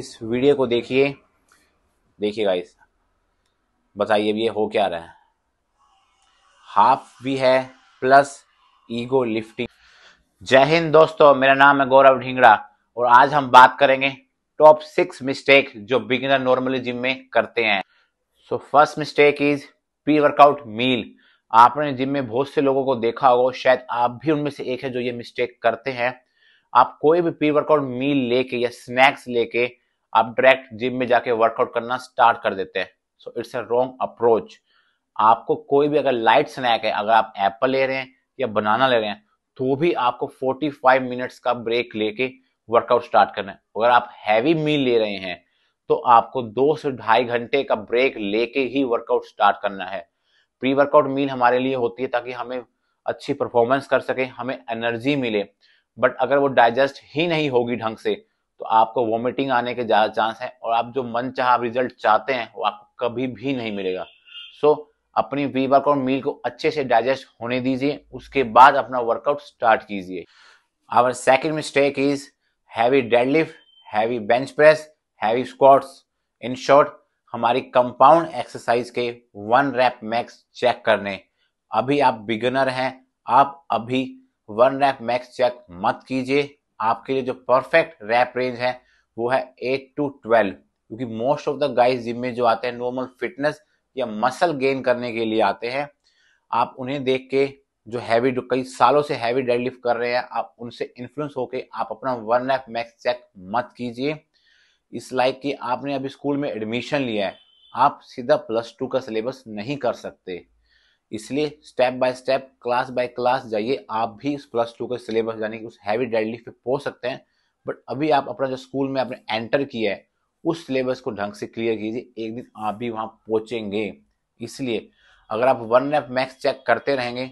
इस वीडियो को देखिए देखिए गाइस बताइए अब ये हो क्या रहा है हाफ भी है प्लस ईगो लिफ्टिंग जय हिंद दोस्तों मेरा नाम है गौरव ढिंगड़ा और आज हम बात करेंगे टॉप सिक्स मिस्टेक जो बिगिनर नॉर्मली जिम में करते हैं so first mistake is pre workout meal आपने जिम में बहुत से लोगों को देखा होगा शायद आप भी उनमें से एक है जो ये मिस्टेक करते हैं आप कोई भी प्री वर्कआउट मील लेके या स्नैक्स लेके आप डायरेक्ट जिम में जाके वर्कआउट करना स्टार्ट कर देते हैं so it's a wrong approach आपको कोई भी अगर लाइट स्नैक है अगर आप एप्पल ले रहे हैं या बनाना ले रहे हैं तो भी आपको 45 मिनट्स का ब्रेक लेके वर्कआउट स्टार्ट करना है अगर आप हैवी मील ले रहे हैं तो आपको दो से ढाई घंटे का ब्रेक लेके ही वर्कआउट स्टार्ट करना है प्री वर्कआउट मील हमारे लिए होती है ताकि हमें अच्छी परफॉर्मेंस कर सके हमें एनर्जी मिले बट अगर वो डाइजेस्ट ही नहीं होगी ढंग से तो आपको वॉमिटिंग आने के ज़्यादा चांस है और आप जो मन चाह रिजल्ट चाहते हैं वो आपको कभी भी नहीं मिलेगा सो so, अपनी वी वर्कआउट मील को अच्छे से डाइजेस्ट होने दीजिए उसके बाद अपना वर्कआउट स्टार्ट कीजिए our second mistake is heavy deadlift heavy bench press heavy squats in short हमारी कंपाउंड एक्सरसाइज के वन रैप मैक्स चेक करने अभी आप बिगनर हैं आप अभी वन रैप मैक्स चेक मत कीजिए आपके लिए जो परफेक्ट रैप रेंज है वो है एट टू ट्वेल्व क्योंकि most of the guys gym में जो आते हैं नॉर्मल फिटनेस या मसल गेन करने के लिए आते हैं आप उन्हें देख के जो हैवी कई सालों से हैवी डेडलिफ्ट कर रहे हैं आप उनसे इन्फ्लुएंस होकर आप अपना वन रैप मैक्स चेक मत कीजिए इस लाइक कि आपने अभी स्कूल में एडमिशन लिया है आप सीधा प्लस टू का सिलेबस नहीं कर सकते इसलिए step by step class by class जाइए आप भी उस प्लस टू के सिलेबस यानी कि उस हैवी डेडलिफ्ट पे पहुंच सकते हैं बट अभी आप अपना जो स्कूल में आपने एंटर किया है उस सिलेबस को ढंग से क्लियर कीजिए एक दिन आप भी वहाँ पहुंचेंगे इसलिए अगर आप वन एफ मैक्स चेक करते रहेंगे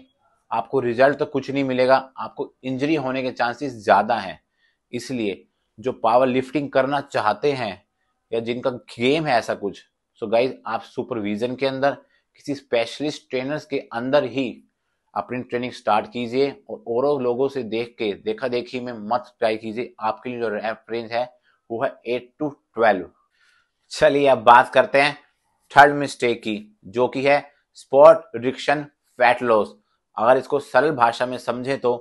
आपको रिजल्ट तो कुछ नहीं मिलेगा आपको इंजरी होने के चांसेस ज़्यादा हैं इसलिए जो पावर लिफ्टिंग करना चाहते हैं या जिनका गेम है ऐसा कुछ सो so गाइज आप सुपरविजन के अंदर किसी स्पेशलिस्ट ट्रेनर्स के अंदर ही अपनी ट्रेनिंग स्टार्ट कीजिए और और लोगों से देख के देखा देखी में मत ट्राई कीजिए आपके लिए जो रेफरेंस है वो है एट टू ट्वेल्व चलिए अब बात करते हैं थर्ड मिस्टेक की जो कि है स्पॉट रिक्शन फैट लॉस अगर इसको सरल भाषा में समझें तो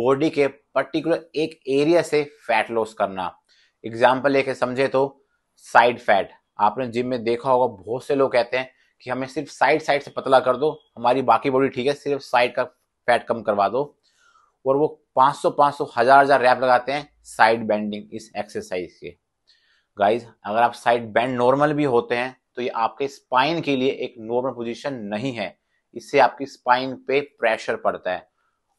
बॉडी के पर्टिकुलर एक एरिया से फैट लॉस करना एग्जाम्पल लेके समझे तो साइड फैट आपने जिम में देखा होगा बहुत से लोग कहते हैं कि हमें सिर्फ साइड साइड से पतला कर दो हमारी बाकी बॉडी ठीक है सिर्फ साइड का फैट कम करवा दो और वो 500 500 हजार हजार रैप लगाते हैं साइड बेंडिंग इस एक्सरसाइज के गाइज अगर आप साइड बैंड नॉर्मल भी होते हैं तो ये आपके स्पाइन के लिए एक नॉर्मल पोजीशन नहीं है इससे आपकी स्पाइन पे प्रेशर पड़ता है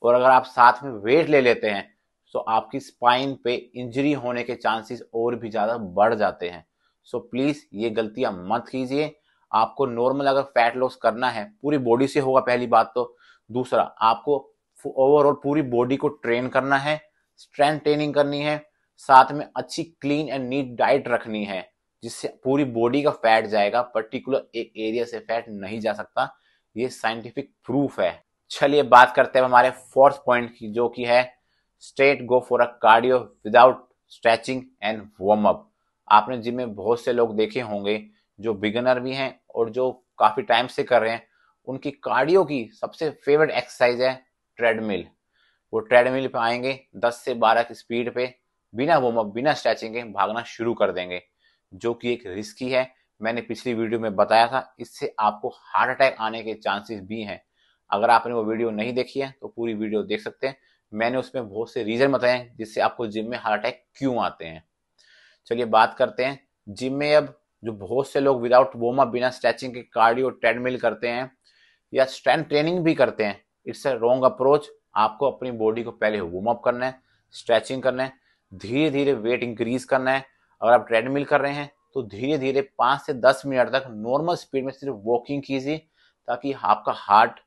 और अगर आप साथ में वेट ले लेते हैं तो आपकी स्पाइन पे इंजरी होने के चांसेस और भी ज़्यादा बढ़ जाते हैं सो प्लीज़ ये गलतियां मत कीजिए आपको नॉर्मल अगर फैट लॉस करना है पूरी बॉडी से होगा पहली बात तो दूसरा आपको ओवरऑल पूरी बॉडी को ट्रेन करना है स्ट्रेंथ ट्रेनिंग करनी है साथ में अच्छी क्लीन एंड नीट डाइट रखनी है जिससे पूरी बॉडी का फैट जाएगा पर्टिकुलर एक एरिया से फैट नहीं जा सकता ये साइंटिफिक प्रूफ है चलिए बात करते हैं हमारे फोर्थ पॉइंट की जो कि है straight go for a cardio without stretching and warm up आपने जिम में बहुत से लोग देखे होंगे जो बिगनर भी हैं और जो काफ़ी टाइम से कर रहे हैं उनकी कार्डियो की सबसे फेवरेट एक्सरसाइज है ट्रेडमिल वो ट्रेडमिल पे आएंगे 10 से 12 की स्पीड पे बिना वो बिना स्ट्रेचिंग के भागना शुरू कर देंगे जो कि एक रिस्की है मैंने पिछली वीडियो में बताया था इससे आपको हार्ट अटैक आने के चांसेस भी हैं अगर आपने वो वीडियो नहीं देखी है तो पूरी वीडियो देख सकते हैं मैंने उसमें बहुत से रीज़न बताए जिससे आपको जिम में हार्ट अटैक क्यों आते हैं चलिए बात करते हैं जिम में अब जो बहुत से लोग विदाउट वार्म अप बिना स्ट्रेचिंग के कार्डियो ट्रेडमिल करते हैं या स्ट्रेंथ ट्रेनिंग भी करते हैं इट्स अ रॉन्ग अप्रोच आपको अपनी बॉडी को पहले वार्म अप करना है स्ट्रेचिंग करना है धीरे धीरे वेट इंक्रीज करना है अगर आप ट्रेडमिल कर रहे हैं तो धीरे धीरे पाँच से दस मिनट तक नॉर्मल स्पीड में सिर्फ वॉकिंग कीजिए ताकि आपका हार्ट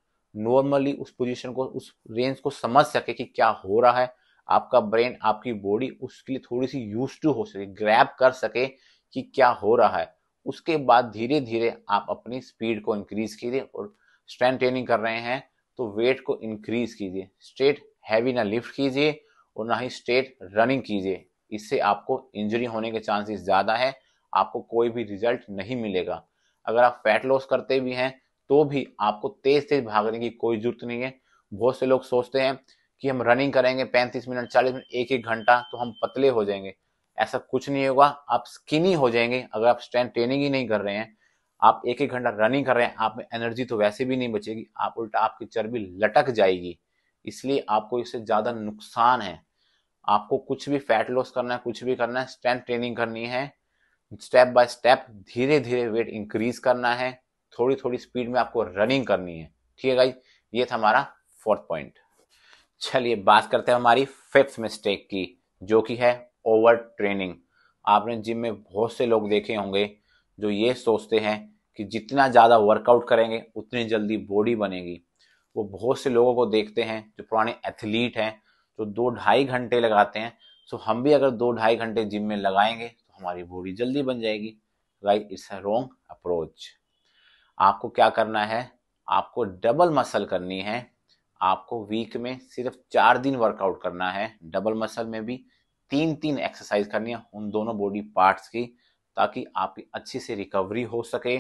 नॉर्मली उस पोजीशन को उस रेंज को समझ सके कि क्या हो रहा है आपका ब्रेन आपकी बॉडी उसके लिए थोड़ी सी यूज टू हो सके ग्रैप कर सके कि क्या हो रहा है उसके बाद धीरे धीरे आप अपनी स्पीड को इंक्रीज कीजिए और स्ट्रेंथ ट्रेनिंग कर रहे हैं तो वेट को इंक्रीज कीजिए स्ट्रेट हैवी ना लिफ्ट कीजिए और ना ही स्ट्रेट रनिंग कीजिए इससे आपको इंजरी होने के चांसेस ज़्यादा है आपको कोई भी रिजल्ट नहीं मिलेगा अगर आप फैट लॉस करते भी हैं तो भी आपको तेज तेज भागने की कोई जरूरत नहीं है बहुत से लोग सोचते हैं कि हम रनिंग करेंगे पैंतीस मिनट चालीस मिनट एक एक घंटा तो हम पतले हो जाएंगे ऐसा कुछ नहीं होगा आप स्किनी हो जाएंगे अगर आप स्ट्रेंथ ट्रेनिंग ही नहीं कर रहे हैं आप एक एक घंटा रनिंग कर रहे हैं आप में एनर्जी तो वैसे भी नहीं बचेगी आप उल्टा आपकी चर्बी लटक जाएगी इसलिए आपको इससे ज़्यादा नुकसान है आपको कुछ भी फैट लॉस करना है कुछ भी करना है स्ट्रेंथ ट्रेनिंग करनी है स्टेप बाय स्टेप धीरे धीरे वेट इंक्रीज करना है थोड़ी थोड़ी स्पीड में आपको रनिंग करनी है ठीक है भाई ये था हमारा फोर्थ पॉइंट चलिए बात करते हैं हमारी फिफ्थ मिस्टेक की जो कि है ओवर ट्रेनिंग आपने जिम में बहुत से लोग देखे होंगे जो ये सोचते हैं कि जितना ज़्यादा वर्कआउट करेंगे उतनी जल्दी बॉडी बनेगी वो बहुत से लोगों को देखते हैं जो पुराने एथलीट हैं जो दो ढाई घंटे लगाते हैं सो तो हम भी अगर दो ढाई घंटे जिम में लगाएंगे तो हमारी बॉडी जल्दी बन जाएगी right it's a wrong approach आपको क्या करना है आपको डबल मसल करनी है आपको वीक में सिर्फ चार दिन वर्कआउट करना है डबल मसल में भी तीन तीन एक्सरसाइज करनी है उन दोनों बॉडी पार्ट्स की ताकि आपकी अच्छी से रिकवरी हो सके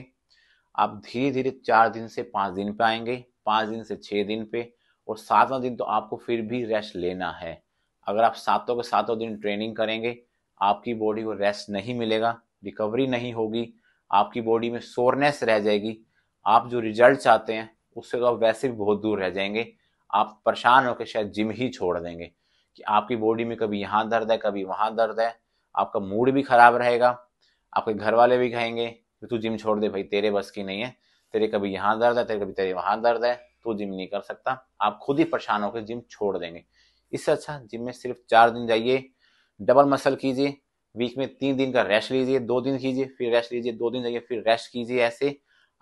आप धीरे धीरे चार दिन से पाँच दिन पे आएंगे पाँच दिन से छः दिन पे और सातवां दिन तो आपको फिर भी रेस्ट लेना है अगर आप सातों के सातों दिन ट्रेनिंग करेंगे आपकी बॉडी को रेस्ट नहीं मिलेगा रिकवरी नहीं होगी आपकी बॉडी में सोरनेस रह जाएगी आप जो रिजल्ट चाहते हैं उससे तो आप वैसे भी बहुत दूर रह जाएंगे आप परेशान होकर शायद जिम ही छोड़ देंगे कि आपकी बॉडी में कभी यहाँ दर्द है कभी वहाँ दर्द है आपका मूड भी खराब रहेगा आपके घर वाले भी कहेंगे कि तू जिम छोड़ दे भाई तेरे बस की नहीं है तेरे कभी यहाँ दर्द है तेरे कभी तेरे वहाँ दर्द है तू जिम नहीं कर सकता आप खुद ही परेशान होकर जिम छोड़ देंगे इससे अच्छा जिम में सिर्फ चार दिन जाइए डबल मसल कीजिए वीक में तीन दिन का रेस्ट लीजिए दो दिन कीजिए फिर रेस्ट लीजिए दो दिन जाइए फिर रेस्ट कीजिए ऐसे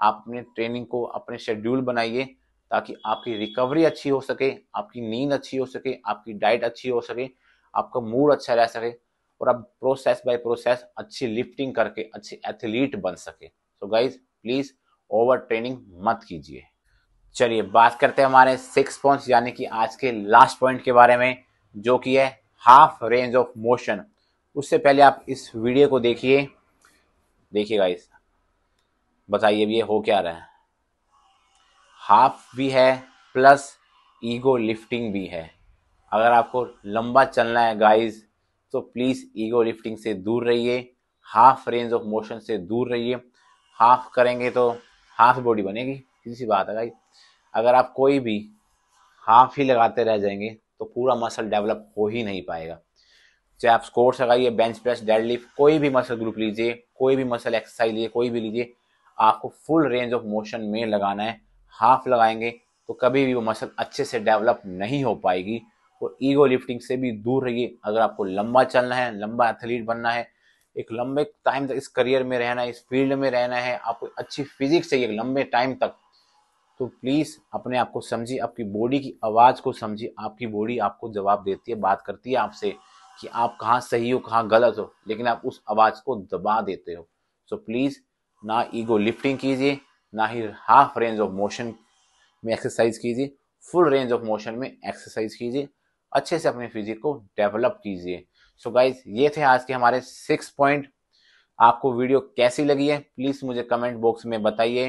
आप अपने ट्रेनिंग को अपने शेड्यूल बनाइए ताकि आपकी रिकवरी अच्छी हो सके आपकी नींद अच्छी हो सके आपकी डाइट अच्छी हो सके आपका मूड अच्छा रह सके और आप प्रोसेस बाय प्रोसेस अच्छी लिफ्टिंग करके अच्छे एथलीट बन सके so guys please over training मत कीजिए चलिए बात करते हैं हमारे सिक्स पॉइंट्स यानी कि आज के लास्ट पॉइंट के बारे में जो कि है हाफ रेंज ऑफ मोशन उससे पहले आप इस वीडियो को देखिए देखिए गाइस बताइए अब ये हो क्या रहा है हाफ भी है प्लस ईगो लिफ्टिंग भी है अगर आपको लंबा चलना है गाइस तो प्लीज़ ईगो लिफ्टिंग से दूर रहिए हाफ रेंज ऑफ मोशन से दूर रहिए हाफ करेंगे तो हाफ बॉडी बनेगी किसी सी बात है गाइस अगर आप कोई भी हाफ ही लगाते रह जाएंगे तो पूरा मसल डेवलप हो ही नहीं पाएगा चाहे आप स्कोर्स लगाइए बेंच प्रेस डेडलिफ्ट कोई भी मसल ग्रुप लीजिए कोई भी मसल एक्सरसाइज लीजिए कोई भी लीजिए आपको फुल रेंज ऑफ मोशन में लगाना है हाफ लगाएंगे तो कभी भी वो मसल अच्छे से डेवलप नहीं हो पाएगी और ईगो लिफ्टिंग से भी दूर रहिए अगर आपको लंबा चलना है लंबा एथलीट बनना है एक लंबे टाइम तक इस करियर में रहना है इस फील्ड में रहना है आपको अच्छी फिजिक्स चाहिए लंबे टाइम तक तो प्लीज़ अपने आप को समझिए आपकी बॉडी की आवाज़ को समझिए आपकी बॉडी आपको जवाब देती है बात करती है आपसे कि आप कहाँ सही हो कहाँ गलत हो लेकिन आप उस आवाज़ को दबा देते हो सो so, प्लीज़ ना ईगो लिफ्टिंग कीजिए ना ही हाफ रेंज ऑफ मोशन में एक्सरसाइज कीजिए फुल रेंज ऑफ मोशन में एक्सरसाइज कीजिए अच्छे से अपने फिजिक को डेवलप कीजिए सो गाइज ये थे आज के हमारे सिक्स पॉइंट आपको वीडियो कैसी लगी है प्लीज़ मुझे कमेंट बॉक्स में बताइए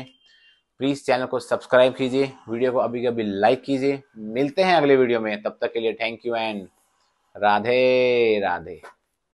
प्लीज़ चैनल को सब्सक्राइब कीजिए वीडियो को अभी कभी लाइक कीजिए मिलते हैं अगले वीडियो में तब तक के लिए thank you and Radhe Radhe